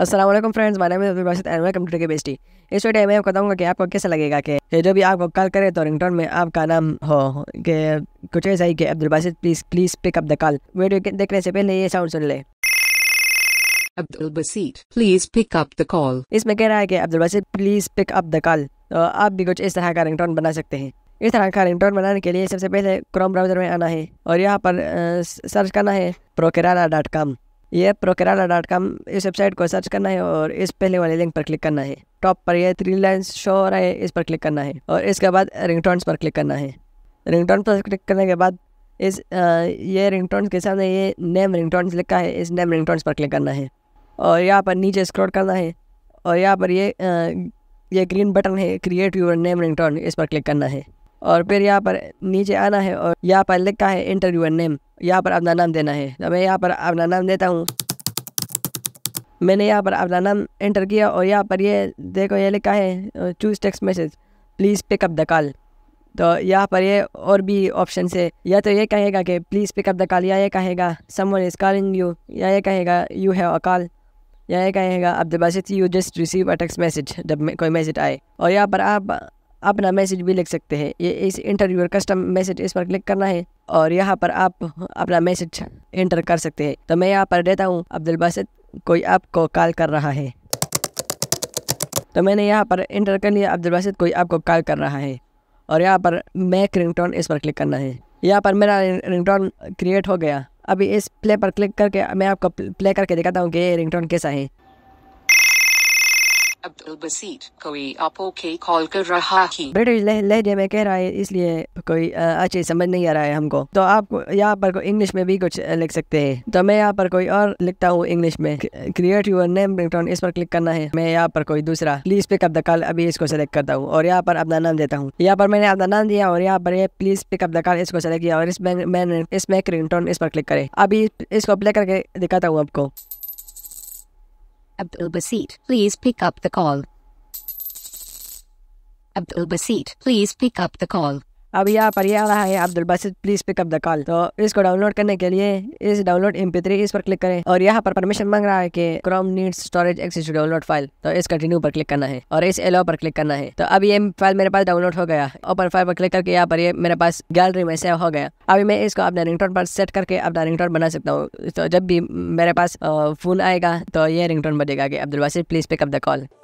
Aslam friends my name is and welcome to के बेस्टी इस वीडियो में आपको बताऊंगा कि आपको कैसा लगेगा कि जो भी आपको कॉल करें तो रिंगटोन में आपका नाम हो कि कुछ ऐसा ही कि Abdul Basit please please pick up the call video देखने से पहले ये साउंड सुन ले Abdul Basit please pick up the call इसमें कह रहा है कि Abdul Basit please pick up the call तो आप भी कुछ इस तरह का रिंगटोन बना सकते हैं इस तरह का रिंगटोन बनाने के लिए सबसे पहले क्रोम ब्राउजर में आना है और यहाँ पर सर्च करना है प्रोकेराना ये प्रोकेराला डॉट कॉम इस वेबसाइट को सर्च करना है और इस पहले वाले लिंक पर क्लिक करना है टॉप पर यह थ्री लाइन शो हो रहा है इस पर क्लिक करना है और इसके बाद रिंगटोन्स पर क्लिक करना है रिंगटोन पर क्लिक करने के बाद इस ये रिंगटोन्स के सामने ये नेम रिंगटोन्स लिखा है इस नेम रिंगटोन्स पर क्लिक करना है और यहाँ पर नीचे स्क्रॉल करना है और यहाँ पर ये ये ग्रीन बटन है क्रिएट यूर नेम रिंगटोन इस पर क्लिक करना है और फिर यहाँ पर नीचे आना है और यहाँ पर लिखा है इंटरव्यूअर नेम यहाँ पर अपना नाम देना है तो मैं यहाँ पर अपना नाम देता हूँ मैंने यहाँ पर अपना नाम एंटर किया और यहाँ पर ये देखो ये लिखा है choose text message please pick up the call तो यहाँ पर ये और भी ऑप्शन है या तो ये कहेगा कि प्लीज़ पिकअप द कॉल या ये कहेगा समवन इज़ कॉलिंग यू या ये कहेगा यू हैव अ कॉल या ये कहेगा अब the you just receive a text message जब कोई मैसेज आए और यहाँ पर आप अपना मैसेज भी लिख सकते हैं ये इस इंटरव्यूअर कस्टम मैसेज इस पर क्लिक करना है और यहाँ पर आप अपना मैसेज इंटर कर सकते हैं तो मैं यहाँ पर देता हूँ अब्दुल बासित कोई आपको कॉल कर रहा है तो मैंने यहाँ पर इंटर कर लिया अब्दुल बासित कोई आपको कॉल कर रहा है और यहाँ पर मैक रिंगटोन इस पर क्लिक करना है यहाँ पर मेरा रिंगटोन क्रिएट हो गया अभी इस प्ले पर क्लिक करके मैं आपको प्ले करके दिखाता हूँ कि ये रिंगटोन कैसा है अब्दुल बसीर कोई आपो के कॉल कर रहा है ब्रिटिश लहजे में कह रहा है इसलिए कोई अच्छे समझ नहीं आ रहा है हमको तो आप यहाँ पर इंग्लिश में भी कुछ लिख सकते हैं तो मैं यहाँ पर कोई और लिखता हूँ इंग्लिश में क्रिएट यूर नेम रिंगटोन इस पर क्लिक करना है मैं यहाँ पर कोई दूसरा प्लीज पिकअप द कॉल अभी इसको सेलेक्ट करता हूँ और यहाँ पर अपना नाम देता हूँ यहाँ पर मैंने अपना नाम दिया और यहाँ पर ये प्लीज पिकअप द कॉल इसको सेलेक्ट किया और इसमें इसमें रिंगटोन इस पर क्लिक करे अभी इसको प्ले करके दिखाता हूँ आपको Abdul Basit, please pick up the call. Abdul Basit, please pick up the call. अब यहाँ पर यह आ रहा है Abdul Basit please pick up the call तो इसको डाउनलोड करने के लिए इस डाउनलोड एम इस पर क्लिक करें और यहाँ पर परमिशन मांग रहा है कि Chrome need storage access to download file तो इस कंटिन्यू पर क्लिक करना है और इस एलो पर क्लिक करना है तो अब ये फाइल मेरे पास डाउनलोड हो गया ओपन फाइल पर क्लिक करके यहाँ पर ये मेरे पास गैलरी में सेव हो गया अभी मैं इसको अपना रिंग पर सेट करके अपना रिंग बना सकता हूँ तो जब भी मेरे पास फोन आएगा तो ये टोन बजेगा कि Abdul Basit please pick up the call